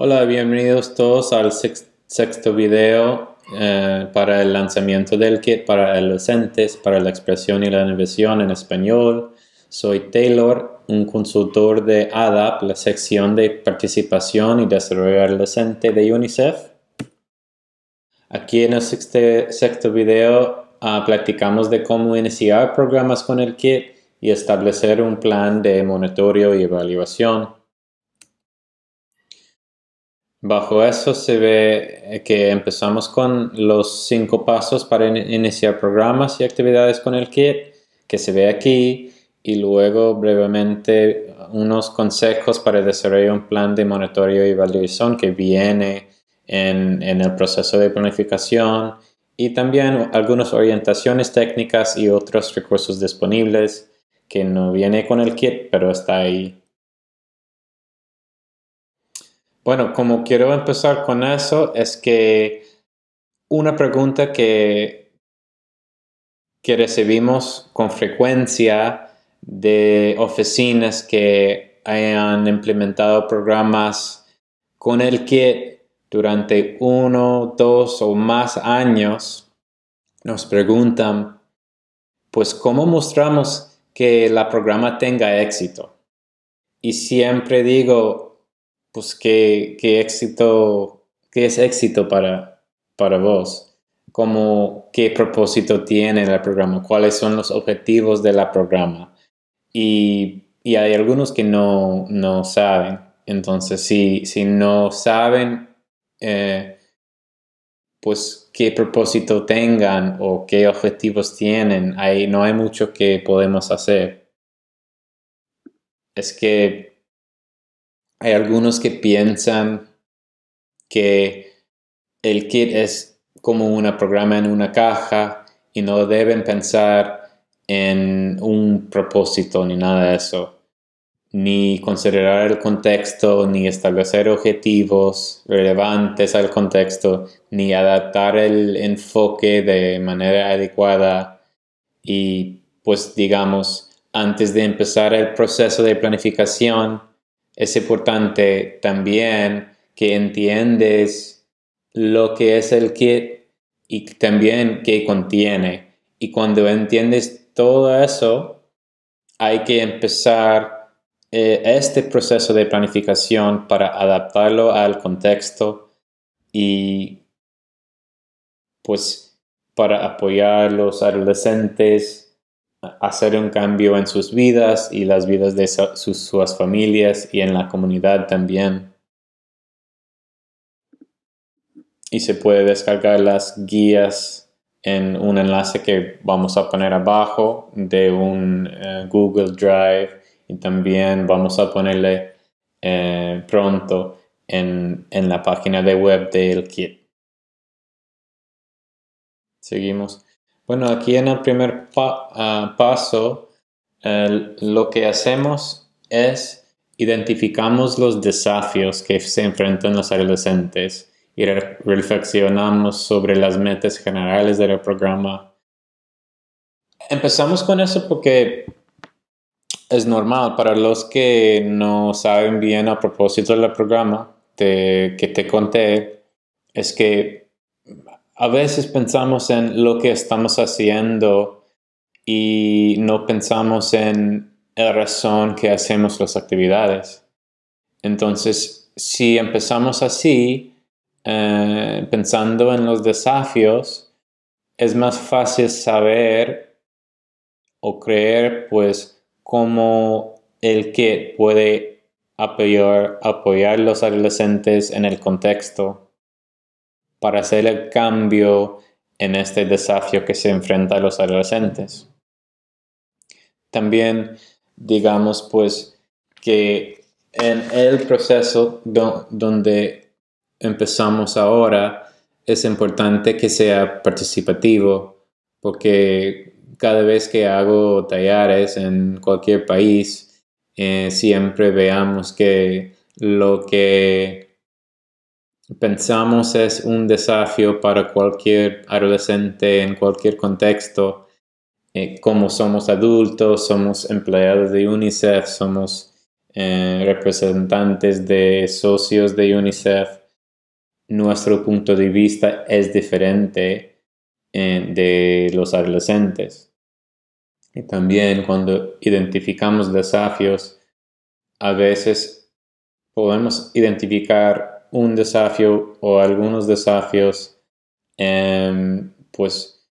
Hola, bienvenidos todos al sexto video eh, para el lanzamiento del kit para adolescentes para la expresión y la innovación en español. Soy Taylor, un consultor de ADAP, la sección de participación y desarrollo adolescente de UNICEF. Aquí en el sexto video ah, platicamos de cómo iniciar programas con el kit y establecer un plan de monitoreo y evaluación. Bajo eso se ve que empezamos con los cinco pasos para iniciar programas y actividades con el kit, que se ve aquí, y luego brevemente unos consejos para desarrollar un plan de monitoreo y evaluación que viene en, en el proceso de planificación y también algunas orientaciones técnicas y otros recursos disponibles que no viene con el kit, pero está ahí bueno, como quiero empezar con eso, es que una pregunta que, que recibimos con frecuencia de oficinas que hayan implementado programas con el que durante uno, dos o más años, nos preguntan, pues, ¿cómo mostramos que el programa tenga éxito? Y siempre digo, pues qué, éxito, qué es éxito para, para vos, qué propósito tiene el programa, cuáles son los objetivos del programa. Y, y, hay algunos que no, no saben. Entonces, si, si no saben, eh, pues qué propósito tengan o qué objetivos tienen, ahí no hay mucho que podemos hacer. Es que hay algunos que piensan que el kit es como un programa en una caja y no deben pensar en un propósito ni nada de eso, ni considerar el contexto, ni establecer objetivos relevantes al contexto, ni adaptar el enfoque de manera adecuada y pues digamos, antes de empezar el proceso de planificación, es importante también que entiendes lo que es el kit y también qué contiene. Y cuando entiendes todo eso, hay que empezar eh, este proceso de planificación para adaptarlo al contexto y pues para apoyar a los adolescentes hacer un cambio en sus vidas y las vidas de sus, familias y en la comunidad también. Y se puede descargar las guías en un enlace que vamos a poner abajo de un eh, Google Drive y también vamos a ponerle eh, pronto en, en la página de web del kit. Seguimos. Bueno, aquí en el primer ah, paso, lo que hacemos es identificamos los desafíos que se enfrentan los adolescentes y reflexionamos sobre las metas generales del programa. Empezamos con eso porque es normal para los que no saben bien a propósito del programa que te conté, es que a veces pensamos en lo que estamos haciendo y no pensamos en la razón que hacemos las actividades. Entonces, si empezamos así, eh, pensando en los desafíos, es más fácil saber o creer, pues, cómo el que puede apoyar, apoyar a los adolescentes en el contexto para hacer el cambio en este desafío que se enfrenta a los adolescentes. También digamos pues que en el proceso donde empezamos ahora es importante que sea participativo porque cada vez que hago talleres en cualquier país eh, siempre veamos que lo que pensamos es un desafío para cualquier adolescente en cualquier contexto. Eh, como somos adultos, somos empleados de UNICEF, somos eh, representantes de socios de UNICEF, nuestro punto de vista es diferente eh, de los adolescentes. Y también cuando identificamos desafíos, a veces podemos identificar un desafío o algunos desafíos, em, pues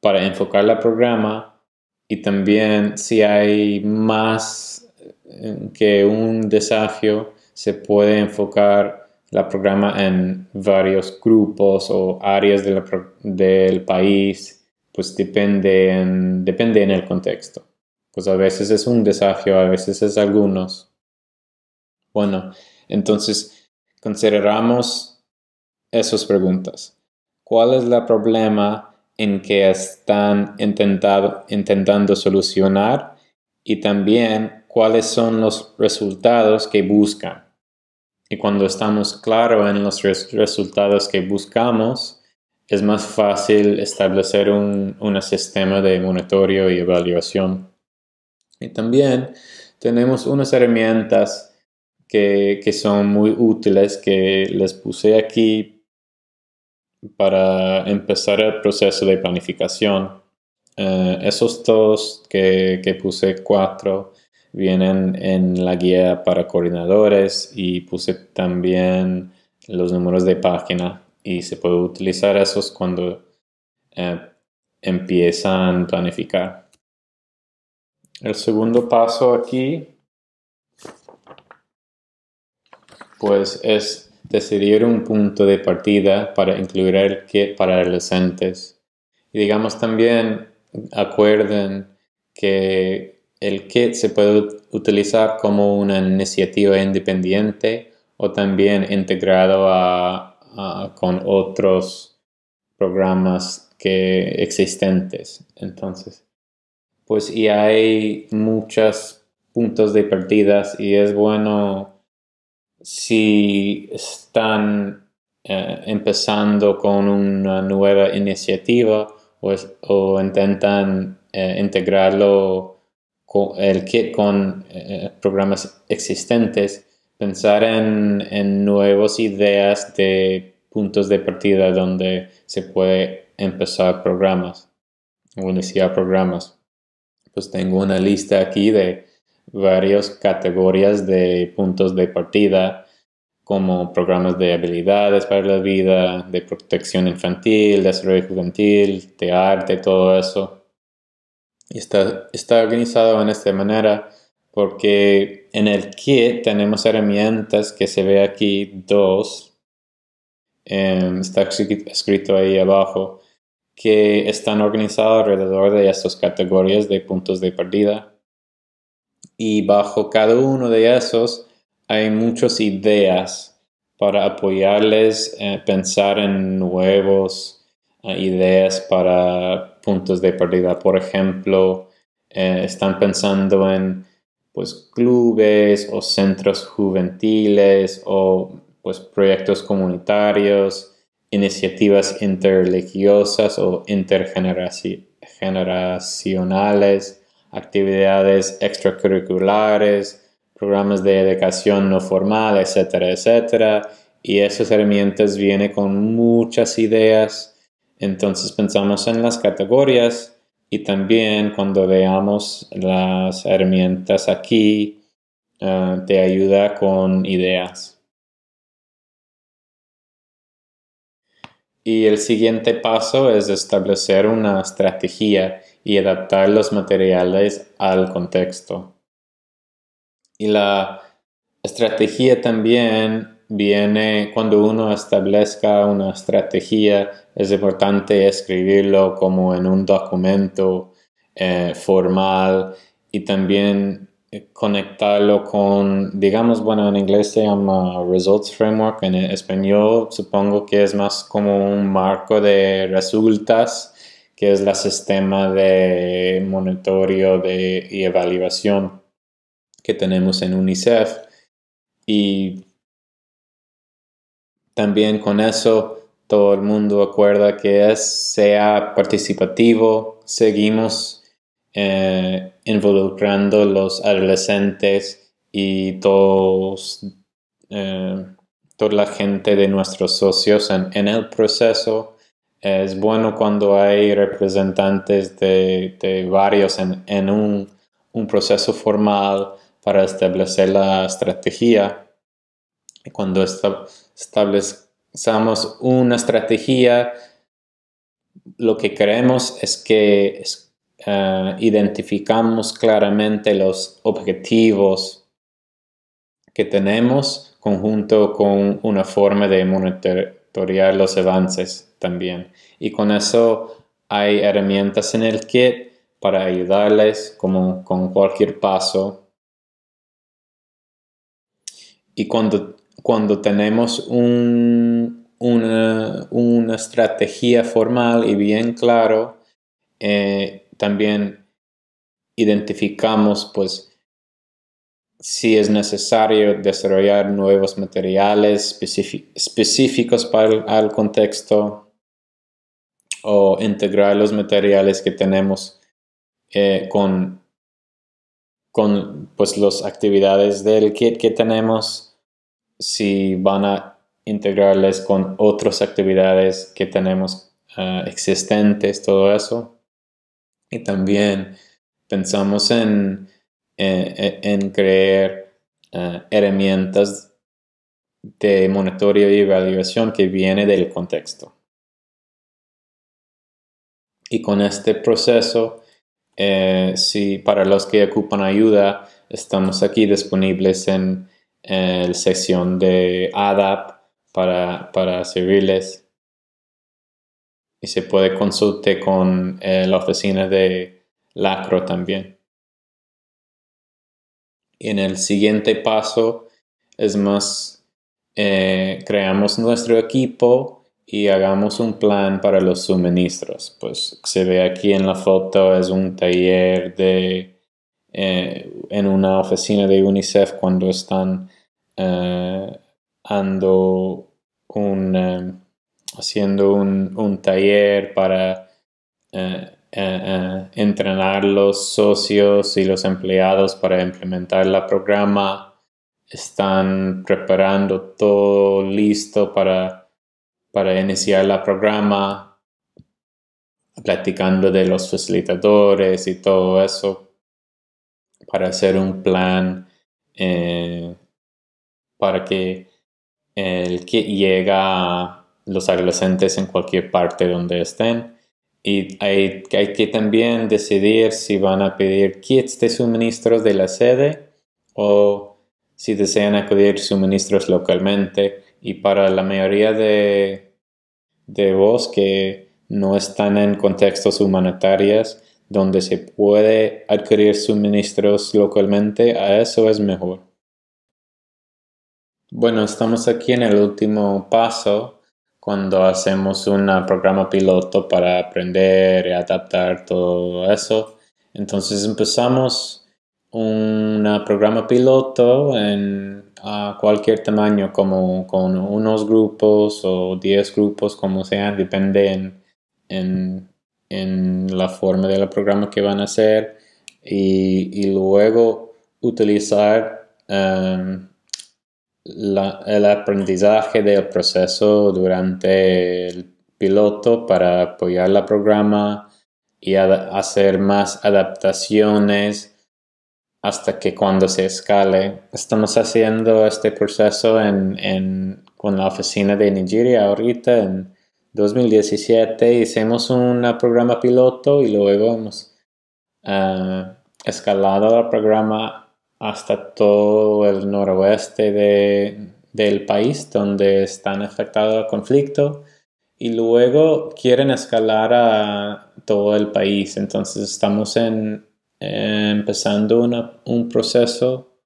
para enfocar el programa y también si hay más eh, que un desafío, se puede enfocar la programa en varios grupos o áreas de la, del país, pues depende depende en el contexto. Pues a veces es un desafío, a veces es algunos. Bueno, entonces Consideramos esas preguntas. ¿Cuál es el problema en que están intentando solucionar? Y también, ¿cuáles son los resultados que buscan? Y cuando estamos claros en los resultados que buscamos, es más fácil establecer un, un sistema de monitoreo y evaluación. Y también tenemos unas herramientas que, son muy útiles que les puse aquí para empezar el proceso de planificación. Eh, esos dos que, que, puse cuatro vienen en la guía para coordinadores y puse también los números de página y se puede utilizar esos cuando eh, empiezan a planificar. El segundo paso aquí pues es decidir un punto de partida para incluir el kit para adolescentes. Y digamos también, acuerden que el kit se puede utilizar como una iniciativa independiente o también integrado con otros programas que existentes. Entonces, pues y hay muchos puntos de partidas y es bueno si están eh, empezando con una nueva iniciativa o, o intentan eh, integrarlo con el kit con eh, programas existentes, pensar en, en, nuevas ideas de puntos de partida donde se puede empezar programas o iniciar programas. Pues tengo una lista aquí de varias categorías de puntos de partida, como programas de habilidades para la vida, de protección infantil, desarrollo juvenil, de arte, todo eso. Y está, está organizado en esta manera porque en el kit tenemos herramientas que se ve aquí dos, em, está escrito ahí abajo, que están organizados alrededor de estas categorías de puntos de partida y bajo cada uno de esos hay muchas ideas para apoyarles eh, pensar en nuevos eh, ideas para puntos de partida. Por ejemplo, eh, están pensando en pues clubes o centros juventiles o pues proyectos comunitarios, iniciativas interreligiosas o intergeneracionales actividades extracurriculares, programas de educación no formal, etcétera, etcétera. Y esas herramientas vienen con muchas ideas. Entonces pensamos en las categorías y también cuando veamos las herramientas aquí, eh, te ayuda con ideas. Y el siguiente paso es establecer una estrategia y adaptar los materiales al contexto. Y la estrategia también viene cuando uno establezca una estrategia, es importante escribirlo como en un documento eh, formal y también eh, conectarlo con, digamos, bueno, en inglés se llama Results Framework, en español supongo que es más como un marco de resultados, que es la sistema de monitoreo de, y evaluación que tenemos en UNICEF. Y también con eso todo el mundo acuerda que es, sea participativo, seguimos. Eh, involucrando los adolescentes y todos, eh, toda la gente de nuestros socios en, el proceso. Es bueno cuando hay representantes de, varios en, un, proceso formal para establecer la estrategia. Cuando establecemos una estrategia, lo que queremos es que, eh, identificamos claramente los objetivos que tenemos conjunto con una forma de monitorear los avances también. Y con eso hay herramientas en el kit para ayudarles como con cualquier paso. Y cuando, tenemos una, una, estrategia formal y bien claro, eh, también identificamos pues si es necesario desarrollar nuevos materiales específicos para el contexto o integrar los materiales que tenemos eh, con, con pues, las actividades del kit que tenemos, si van a integrarles con otras actividades que tenemos eh, existentes, todo eso. Y también pensamos en, en, crear eh, herramientas de monitoreo y evaluación que viene del contexto. Y con este proceso, eh, si para los que ocupan ayuda, estamos aquí disponibles en, la sección de ADAP para, para servirles y se puede consultar con eh, la oficina de LACRO también. y En el siguiente paso es más, eh, creamos nuestro equipo y hagamos un plan para los suministros. Pues se ve aquí en la foto es un taller de eh, en una oficina de UNICEF cuando están dando un haciendo un, un taller para eh, eh, eh, entrenar los socios y los empleados para implementar el programa. Están preparando todo listo para, para iniciar el programa, platicando de los facilitadores y todo eso para hacer un plan para que el que llega los adolescentes en cualquier parte donde estén. Y hay, hay, que también decidir si van a pedir kits de suministros de la sede o si desean acudir suministros localmente. Y para la mayoría de, de vos que no están en contextos humanitarios donde se puede adquirir suministros localmente, a eso es mejor. Bueno, estamos aquí en el último paso cuando hacemos un programa piloto para aprender y adaptar todo eso. Entonces empezamos un programa piloto en a cualquier tamaño, como con unos grupos o 10 grupos, como sean, depende en, en, la forma del programa que van a hacer y, luego utilizar em, el aprendizaje del proceso durante el piloto para apoyar el programa y hacer más adaptaciones hasta que cuando se escale. Estamos haciendo este proceso en, en, con la oficina de Nigeria ahorita. En 2017 hicimos un programa piloto y luego hemos ah, escalado el programa hasta todo el noroeste de, del país donde están afectados al conflicto y luego quieren escalar a todo el país. Entonces estamos en, empezando un proceso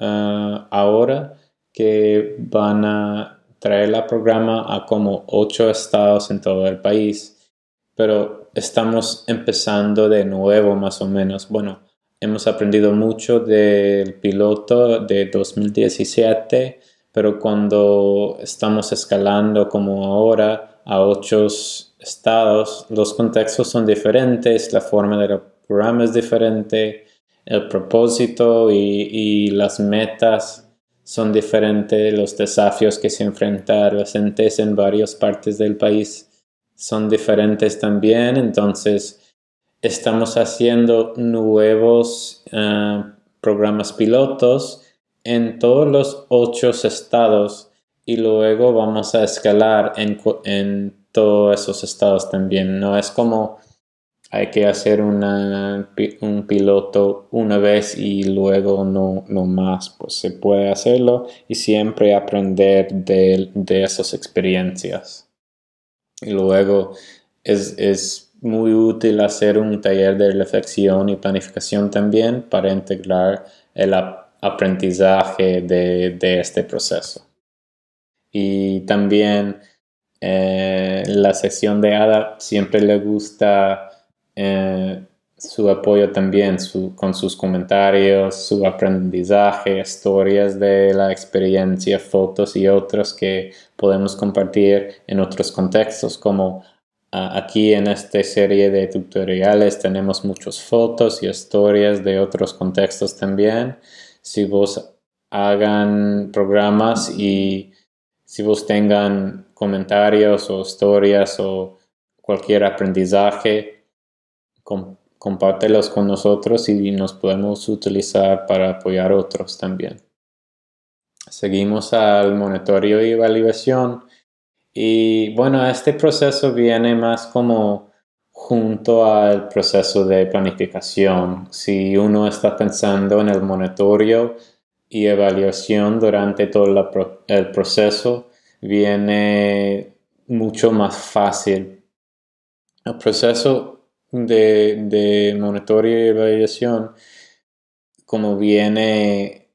ah, ahora que van a traer la programa a como ocho estados en todo el país. Pero estamos empezando de nuevo más o menos. Bueno, hemos aprendido mucho del piloto de 2017, pero cuando estamos escalando como ahora a otros estados, los contextos son diferentes, la forma del programa es diferente, el propósito y, las metas son diferentes, los desafíos que se enfrentan los entes en varias partes del país son diferentes también, entonces estamos haciendo nuevos eh, programas pilotos en todos los ocho estados y luego vamos a escalar en, todos esos estados también. No es como hay que hacer una, un piloto una vez y luego no, no, más. Pues se puede hacerlo y siempre aprender de, de esas experiencias. Y luego es, es muy útil hacer un taller de reflexión y planificación también para integrar el aprendizaje de, este proceso. Y también eh, la sesión de ADA siempre le gusta eh, su apoyo también su, con sus comentarios, su aprendizaje, historias de la experiencia, fotos y otros que podemos compartir en otros contextos como Ah, aquí en esta serie de tutoriales tenemos muchas fotos y historias de otros contextos también. Si vos hagan programas y si vos tengan comentarios o historias o cualquier aprendizaje, compártelos con nosotros y nos podemos utilizar para apoyar a otros también. Seguimos al monitoreo y evaluación. Y bueno, este proceso viene más como junto al proceso de planificación. Si uno está pensando en el monitoreo y evaluación durante todo el proceso, viene mucho más fácil. El proceso de, de monitoreo y evaluación como viene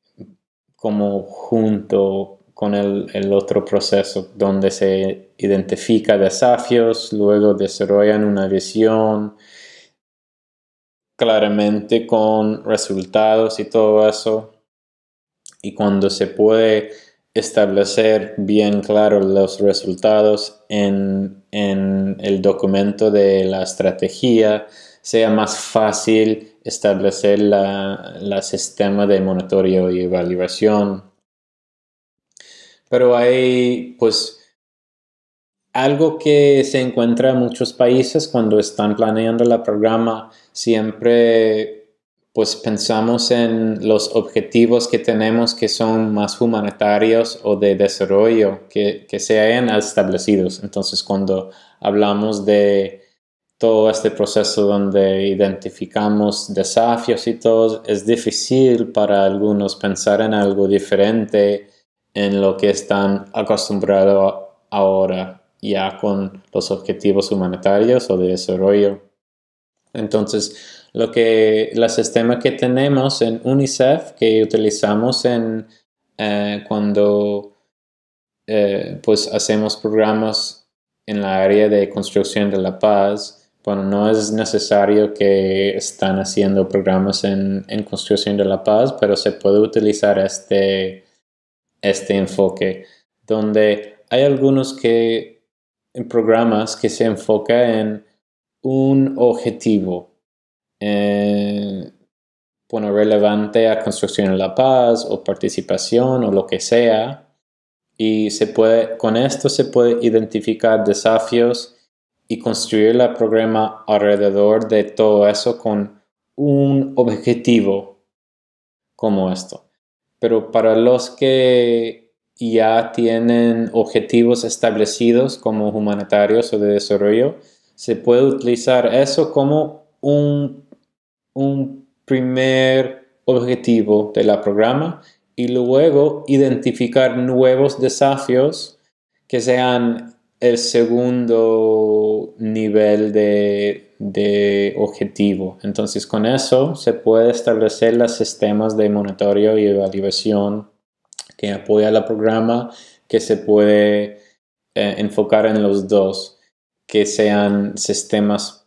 como junto con el, otro proceso, donde se identifica desafíos, luego desarrollan una visión claramente con resultados y todo eso. Y cuando se puede establecer bien claro los resultados en, el documento de la estrategia, sea más fácil establecer la, la sistema de monitoreo y evaluación pero hay, pues, algo que se encuentra en muchos países cuando están planeando el programa, siempre pues pensamos en los objetivos que tenemos que son más humanitarios o de desarrollo que, que se hayan establecidos. Entonces cuando hablamos de todo este proceso donde identificamos desafíos y todo, es difícil para algunos pensar en algo diferente en lo que están acostumbrados ahora ya con los objetivos humanitarios o de desarrollo. Entonces, lo que el sistema que tenemos en UNICEF, que utilizamos en eh, cuando eh, pues hacemos programas en la área de construcción de la paz, bueno, no es necesario que están haciendo programas en, en construcción de la paz, pero se puede utilizar este, este enfoque, donde hay algunos que, en programas que se enfoca en un objetivo, eh, bueno, relevante a construcción de la paz o participación o lo que sea. Y se puede, con esto se puede identificar desafíos y construir el programa alrededor de todo eso con un objetivo como esto pero para los que ya tienen objetivos establecidos como humanitarios o de desarrollo, se puede utilizar eso como un, un primer objetivo del programa y luego identificar nuevos desafíos que sean el segundo nivel de de objetivo. Entonces, con eso se puede establecer los sistemas de monitoreo y evaluación que apoya el programa, que se puede eh, enfocar en los dos, que sean sistemas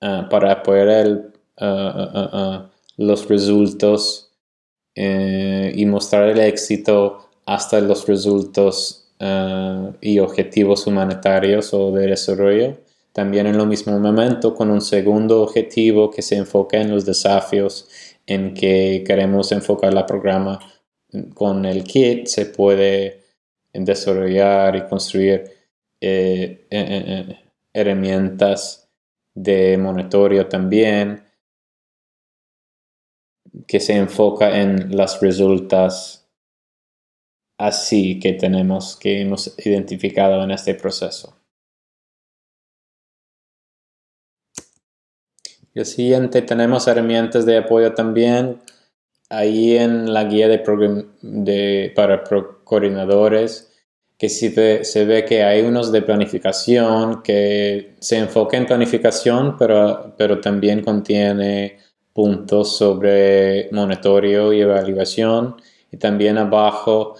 ah, para apoyar ah, ah, los resultados eh, y mostrar el éxito hasta los resultados y objetivos humanitarios o de desarrollo también en lo mismo momento con un segundo objetivo que se enfoca en los desafíos en que queremos enfocar la programa. Con el kit se puede desarrollar y construir eh, eh, eh, herramientas de monitoreo también que se enfoca en las resultas así que tenemos que hemos identificado en este proceso. El siguiente tenemos herramientas de apoyo también. Ahí en la guía de, para coordinadores, que si se ve que hay unos de planificación que se enfoca en planificación, pero, pero también contiene puntos sobre monitoreo y evaluación. Y también abajo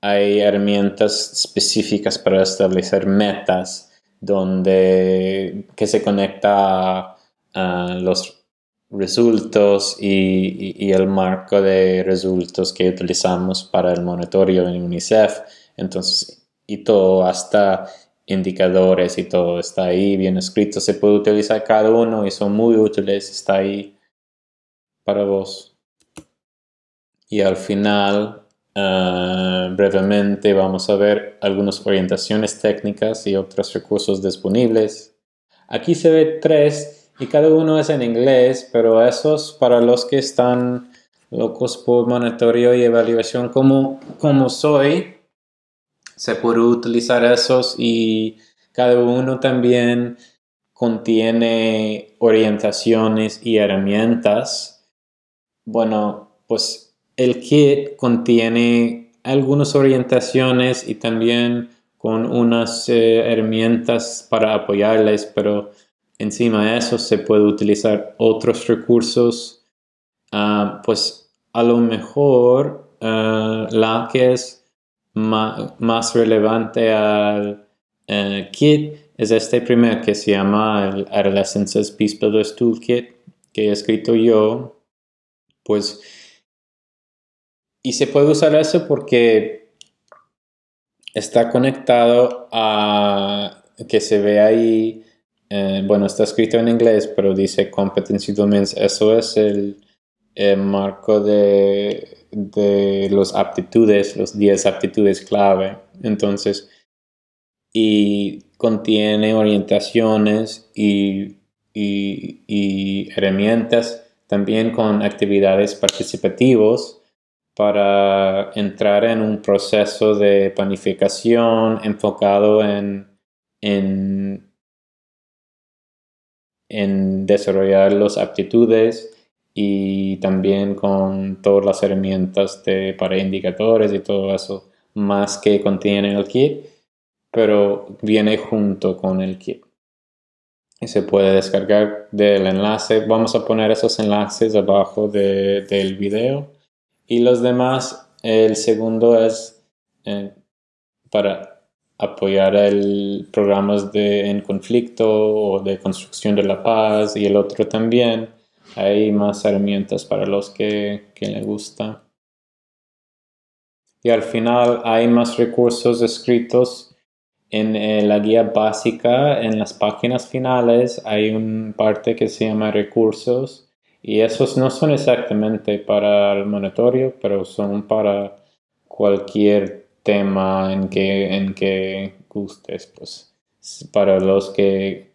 hay herramientas específicas para establecer metas donde, que se conecta a los resultados y, el marco de resultados que utilizamos para el monitoreo en UNICEF. Entonces, y todo, hasta indicadores y todo está ahí bien escrito. Se puede utilizar cada uno y son muy útiles. Está ahí para vos. Y al final, eh, brevemente, vamos a ver algunas orientaciones técnicas y otros recursos disponibles. Aquí se ve tres y cada uno es en inglés, pero esos para los que están locos por monitoreo y evaluación como, como soy, se puede utilizar esos y cada uno también contiene orientaciones y herramientas. Bueno, pues el kit contiene algunas orientaciones y también con unas eh, herramientas para apoyarles, pero encima de eso se puede utilizar otros recursos, ah, pues a lo mejor ah, la que es más relevante al eh, kit es este primer que se llama el Adolescence Peace Builders Toolkit que he escrito yo, pues y se puede usar eso porque está conectado a que se ve ahí eh, bueno, está escrito en inglés, pero dice Competency Domains. Eso es el, eh, marco de, de las aptitudes, los 10 aptitudes clave. Entonces, y contiene orientaciones y, y, herramientas también con actividades participativas para entrar en un proceso de planificación enfocado en, en en desarrollar las aptitudes y también con todas las herramientas de, para indicadores y todo eso, más que contiene el kit, pero viene junto con el kit. Y se puede descargar del enlace. Vamos a poner esos enlaces abajo de, del video. Y los demás, el segundo es eh, para apoyar el programas de, en conflicto o de construcción de la paz y el otro también. Hay más herramientas para los que, que les gusta. Y al final hay más recursos escritos en la guía básica. En las páginas finales hay un parte que se llama recursos y esos no son exactamente para el monitoreo, pero son para cualquier tema, en que, en gustes, pues para los que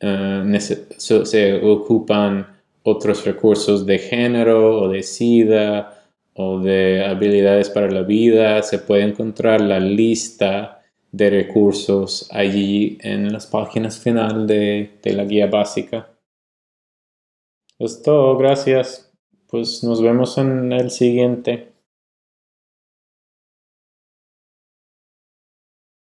eh, se ocupan otros recursos de género o de SIDA o de habilidades para la vida, se puede encontrar la lista de recursos allí en las páginas final de, la guía básica. esto gracias. Pues nos vemos en el siguiente.